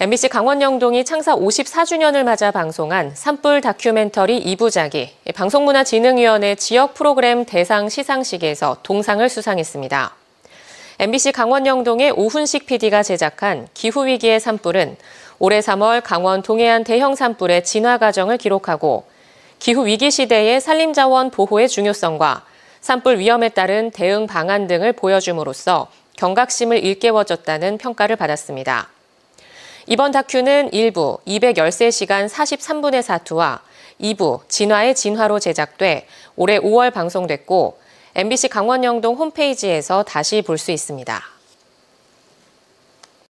MBC 강원영동이 창사 54주년을 맞아 방송한 산불 다큐멘터리 2부작이 방송문화진흥위원회 지역 프로그램 대상 시상식에서 동상을 수상했습니다. MBC 강원영동의 오훈식 PD가 제작한 기후위기의 산불은 올해 3월 강원 동해안 대형 산불의 진화 과정을 기록하고 기후위기 시대의 산림자원 보호의 중요성과 산불 위험에 따른 대응 방안 등을 보여줌으로써 경각심을 일깨워줬다는 평가를 받았습니다. 이번 다큐는 1부 213시간 43분의 사투와 2부 진화의 진화로 제작돼 올해 5월 방송됐고 MBC 강원영동 홈페이지에서 다시 볼 수 있습니다.